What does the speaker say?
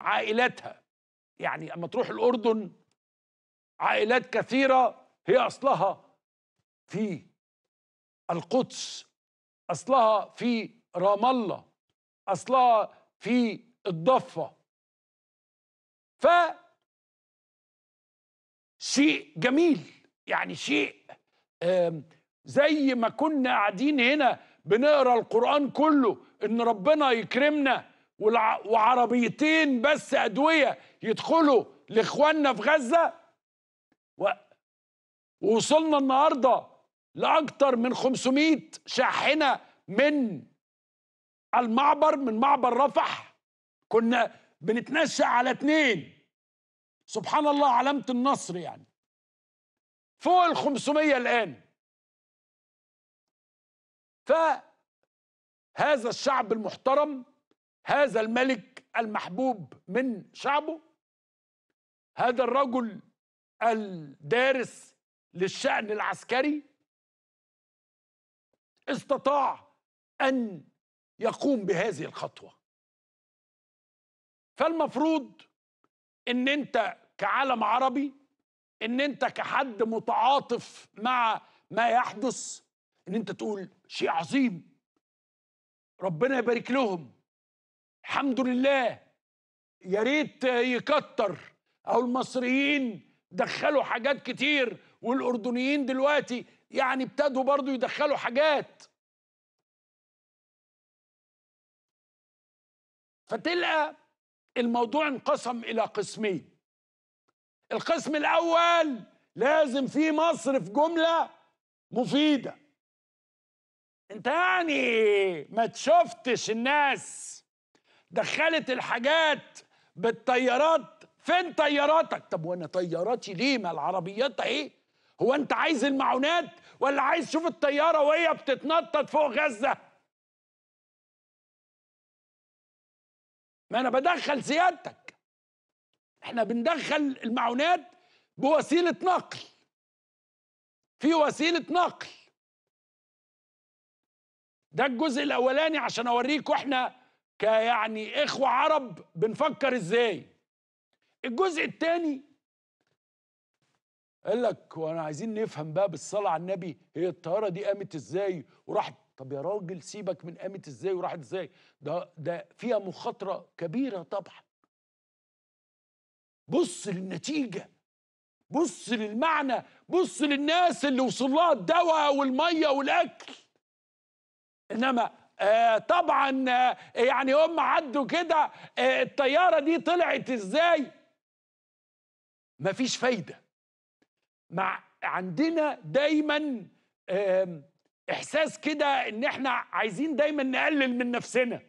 عائلاتها يعني اما تروح الاردن عائلات كثيره هي اصلها في القدس اصلها في رام الله اصلها في الضفه ف شيء جميل يعني شيء زي ما كنا قاعدين هنا بنقرا القران كله ان ربنا يكرمنا وعربيتين بس ادويه يدخلوا لاخواننا في غزه ووصلنا النهارده لاكثر من 500 شاحنه من المعبر من معبر رفح كنا بنتنشا على اثنين سبحان الله علامه النصر يعني فوق ال 500 الان فهذا الشعب المحترم هذا الملك المحبوب من شعبه هذا الرجل الدارس للشأن العسكري استطاع أن يقوم بهذه الخطوة فالمفروض أن أنت كعالم عربي أن أنت كحد متعاطف مع ما يحدث أن أنت تقول شيء عظيم ربنا يبارك لهم الحمد لله يا ريت يكتر او المصريين دخلوا حاجات كتير والاردنيين دلوقتي يعني ابتدوا برضو يدخلوا حاجات فتلقى الموضوع انقسم الى قسمين القسم الاول لازم في مصرف جمله مفيده انت يعني ما تشوفتش الناس دخلت الحاجات بالطيارات فين طياراتك طب وانا طياراتي ليه ما العربيات ايه هو انت عايز المعونات ولا عايز تشوف الطياره وهي بتتنطط فوق غزه ما انا بدخل سيادتك احنا بندخل المعونات بوسيله نقل في وسيله نقل ده الجزء الاولاني عشان اوريكم احنا كيعني إخوة عرب بنفكر إزاي الجزء الثاني قال لك وانا عايزين نفهم بقى بالصلاه على النبي هي الطياره دي قامت ازاي وراحت طب يا راجل سيبك من قامت ازاي وراحت ازاي ده ده فيها مخاطره كبيره طبعا بص للنتيجه بص للمعنى بص للناس اللي وصلها الدواء والميه والاكل انما آه، طبعا آه، يعني هم عدوا كده آه، الطيارة دي طلعت ازاي مفيش فايدة مع عندنا دايما احساس كده ان احنا عايزين دايما نقلل من نفسنا